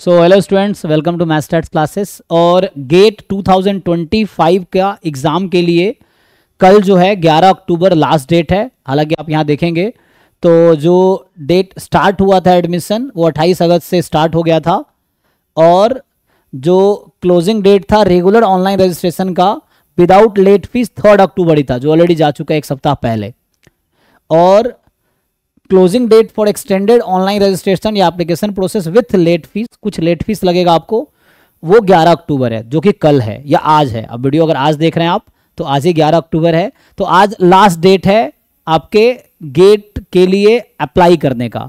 so hello students welcome to maths classes और GATE 2025 का exam के लिए कल जो है 11 अक्टूबर लास्ट डेट है हालांकि आप यहाँ देखेंगे तो जो डेट स्टार्ट हुआ था एडमिशन वो 28 अगस्त से स्टार्ट हो गया था और जो क्लोजिंग डेट था रेगुलर ऑनलाइन रजिस्ट्रेशन का without late fee third October ही था जो ऑलरेडी जा चुका है एक सप्ताह पहले और closing date for extended online registration या application process with late fee कुछ लेट फीस लगेगा आपको वो 11 अक्टूबर है जो कि कल है या आज है अब वीडियो अगर आज देख रहे हैं आप तो आज ही 11 अक्टूबर है तो आज लास्ट डेट है आपके गेट के लिए अप्लाई करने का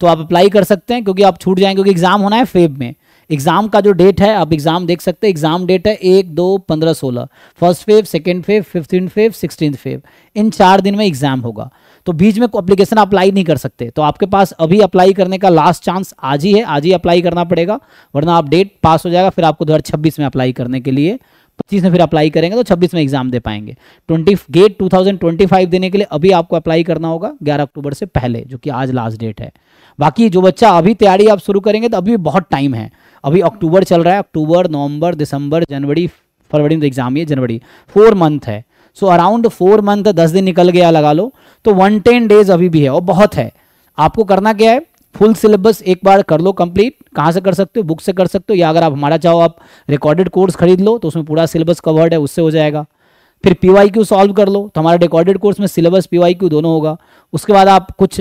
तो आप अप्लाई कर सकते हैं क्योंकि आप छूट जाएंगे क्योंकि एग्जाम होना है फेब में एग्जाम का जो डेट है आप एग्जाम देख सकते हैं एग्जाम डेट है एक दो पंद्रह सोलह first Feb second Feb fifteen Feb sixteen Feb इन चार दिन में एग्जाम होगा तो बीच में अप्लीकेशन अप्लाई नहीं कर सकते तो आपके पास अभी अप्लाई करने का लास्ट चांस आज ही है आज ही अप्लाई करना पड़ेगा वरना आप डेट पास हो जाएगा फिर आपको दो में अप्लाई करने के लिए पच्चीस में फिर अप्लाई करेंगे तो छब्बीस में एग्जाम दे पाएंगे ट्वेंटी गेट टू देने के लिए अभी आपको अप्लाई करना होगा ग्यारह अक्टूबर से पहले जो कि आज लास्ट डेट है बाकी जो बच्चा अभी तैयारी आप शुरू करेंगे तो अभी बहुत टाइम है अभी अक्टूबर चल रहा है अक्टूबर नवंबर दिसंबर जनवरी फरवरी में एग्जाम तो है जनवरी फोर मंथ है सो अराउंड फोर मंथ दस दिन निकल गया लगा लो तो वन टेन डेज अभी भी है और बहुत है आपको करना क्या है फुल सिलेबस एक बार कर लो कंप्लीट कहाँ से कर सकते हो बुक से कर सकते हो या अगर आप हमारा चाहो आप रिकॉर्डेड कोर्स खरीद लो तो उसमें पूरा सिलेबस कवर्ड है उससे हो जाएगा फिर पी वाई क्यू सॉल्व कर लो तो हमारा रिकॉर्डेड कोर्स में सिलेबस पी वाई क्यू दोनों होगा उसके बाद आप कुछ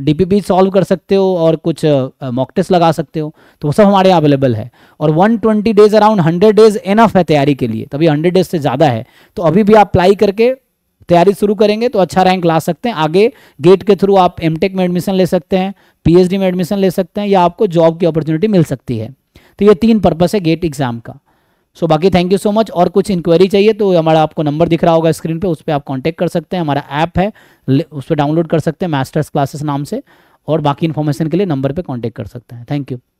डी सॉल्व कर सकते हो और कुछ मॉक टेस्ट लगा सकते हो तो वो सब हमारे यहाँ अवेलेबल है और 120 डेज अराउंड 100 डेज एनफ है तैयारी के लिए तभी 100 डेज से ज़्यादा है तो अभी भी आप अप्लाई करके तैयारी शुरू करेंगे तो अच्छा रैंक ला सकते हैं आगे गेट के थ्रू आप एम में एडमिशन ले सकते हैं पी में एडमिशन ले सकते हैं या आपको जॉब की अपॉर्चुनिटी मिल सकती है तो ये तीन पर्पज है गेट एग्जाम का सो so, बाकी थैंक यू सो मच और कुछ इंक्वायरी चाहिए तो हमारा आपको नंबर दिख रहा होगा स्क्रीन पे उस पर आप कांटेक्ट कर सकते हैं हमारा ऐप है उस पर डाउनलोड कर सकते हैं मास्टर्स क्लासेस नाम से और बाकी इन्फॉर्मेशन के लिए नंबर पे कांटेक्ट कर सकते हैं थैंक यू